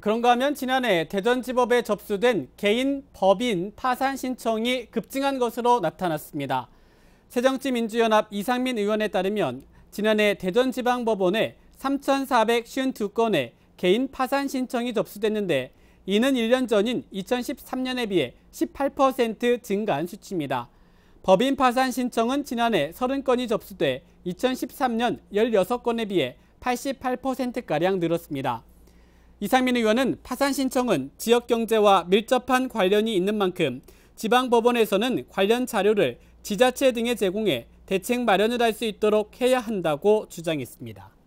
그런가 하면 지난해 대전지법에 접수된 개인 법인 파산 신청이 급증한 것으로 나타났습니다. 새정치 민주연합 이상민 의원에 따르면 지난해 대전지방법원에 3,452건의 개인 파산 신청이 접수됐는데 이는 1년 전인 2013년에 비해 18% 증가한 수치입니다. 법인 파산 신청은 지난해 30건이 접수돼 2013년 16건에 비해 88%가량 늘었습니다. 이상민 의원은 파산 신청은 지역 경제와 밀접한 관련이 있는 만큼 지방 법원에서는 관련 자료를 지자체 등에 제공해 대책 마련을 할 수 있도록 해야 한다고 주장했습니다.